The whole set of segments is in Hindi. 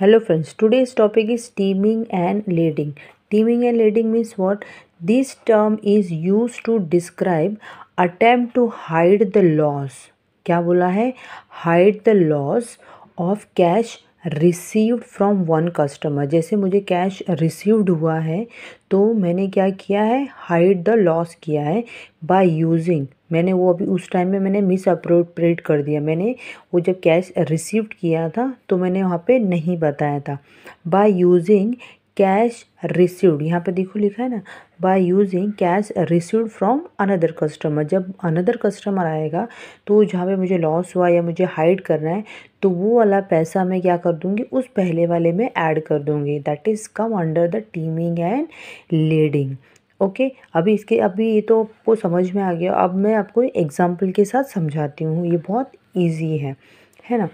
hello friends today's topic is teeming and lading teeming and lading means what this term is use to describe attempt to hide the loss क्या बोला है hide the loss of cash received from one customer जैसे मुझे कैश रिसीव्ड हुआ है तो मैंने क्या किया है हाइड द लॉस किया है बाय यूजिंग मैंने वो अभी उस टाइम में मैंने मिस अप्रोप्रिएट कर दिया मैंने वो जब कैश रिसीव्ड किया था तो मैंने वहाँ पे नहीं बताया था बाय यूजिंग कैश रिसीव्ड यहाँ पे देखो लिखा है ना by using cash received from another customer जब अनदर कस्टमर आएगा तो जहाँ पे मुझे लॉस हुआ या मुझे हाइड करना है तो वो वाला पैसा मैं क्या कर दूँगी उस पहले वाले में ऐड कर दूँगी that is come under the teeming and lading okay okay, अभी इसके अभी ये तो आपको समझ में आ गया अब मैं आपको एग्जाम्पल के साथ समझाती हूँ ये बहुत ईजी है है ना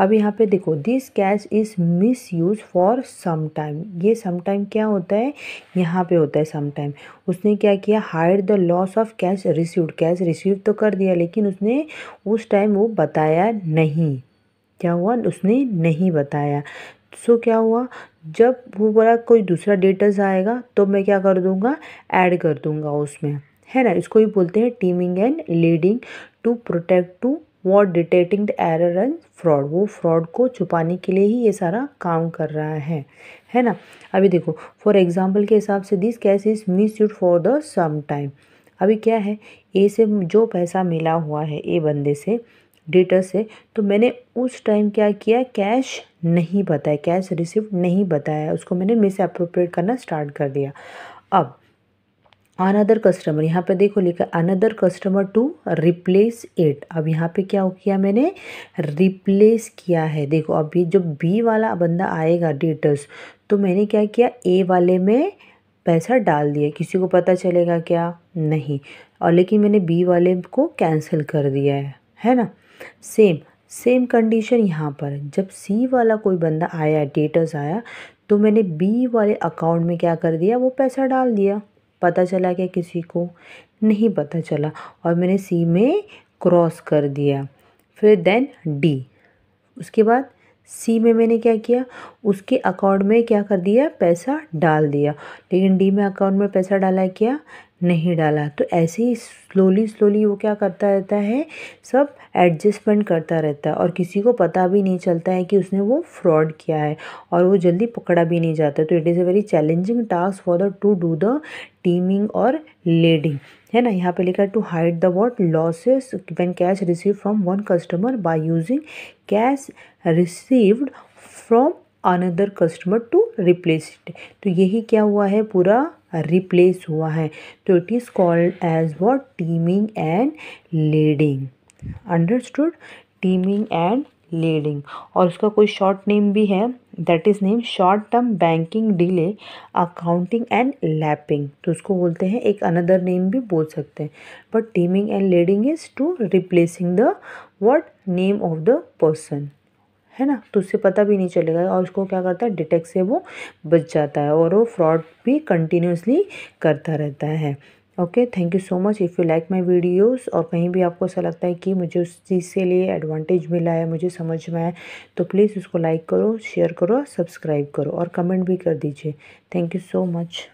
अब यहाँ पे देखो this cash is misuse for some time ये सम टाइम क्या होता है यहाँ पे होता है सम टाइम उसने क्या किया hide the loss of cash received cash receive तो कर दिया लेकिन उसने उस टाइम वो बताया नहीं क्या हुआ उसने नहीं बताया सो so, क्या हुआ जब वो बोला कोई दूसरा डेटस आएगा तो मैं क्या कर दूँगा ऐड कर दूँगा उसमें है ना इसको ही बोलते हैं teeming and lading to protect to what detecting the error and fraud वो फ्रॉड को छुपाने के लिए ही ये सारा काम कर रहा है है ना अभी देखो फॉर एग्जाम्पल के हिसाब से this cash is misused for the some time अभी क्या है ए से जो पैसा मिला हुआ है ए बंदे से डेटर से तो मैंने उस टाइम क्या किया कैश नहीं बताया कैश रिसिव नहीं बताया उसको मैंने मिस अप्रोप्रिएट करना स्टार्ट कर दिया अब अनदर कस्टमर यहाँ पे देखो लिखा another customer to replace it अब यहाँ पे क्या किया मैंने रिप्लेस किया है देखो अभी जो बी वाला बंदा आएगा डेटर्स तो मैंने क्या किया ए वाले में पैसा डाल दिया किसी को पता चलेगा क्या नहीं और लेकिन मैंने बी वाले को कैंसिल कर दिया है है ना सेम सेम कंडीशन यहाँ पर जब सी वाला कोई बंदा आया डेटर्स आया तो मैंने बी वाले अकाउंट में क्या कर दिया वो पैसा डाल दिया पता चला क्या किसी को नहीं पता चला और मैंने सी में क्रॉस कर दिया फिर देन डी उसके बाद सी में मैंने क्या किया उसके अकाउंट में क्या कर दिया पैसा डाल दिया लेकिन डी में अकाउंट में पैसा डाला क्या नहीं डाला तो ऐसे ही स्लोली स्लोली वो क्या करता रहता है सब एडजस्टमेंट करता रहता है और किसी को पता भी नहीं चलता है कि उसने वो फ्रॉड किया है और वो जल्दी पकड़ा भी नहीं जाता तो it is a very challenging task for the to do the teeming और लेडिंग है ना यहाँ पे लिखा है to hide the what losses when cash receive from one customer by using cash received from another customer to replace it तो यही क्या हुआ है पूरा रिप्लेस हुआ है तो it is called as what teeming and lading understood teeming and lading और उसका कोई शॉर्ट नेम भी है that is name short term banking delay accounting and lapping तो उसको बोलते हैं एक अनदर नेम भी बोल सकते हैं but teeming and lading is to replacing the what name of the person है ना तो उससे पता भी नहीं चलेगा और उसको क्या करता है डिटेक्ट से वो बच जाता है और वो फ्रॉड भी कंटिन्यूसली करता रहता है okay thank you so much if you like my videos और कहीं भी आपको ऐसा लगता है कि मुझे उस चीज़ के लिए एडवांटेज मिला है मुझे समझ में आया तो प्लीज़ उसको लाइक करो शेयर करो सब्सक्राइब करो और कमेंट भी कर दीजिए थैंक यू सो मच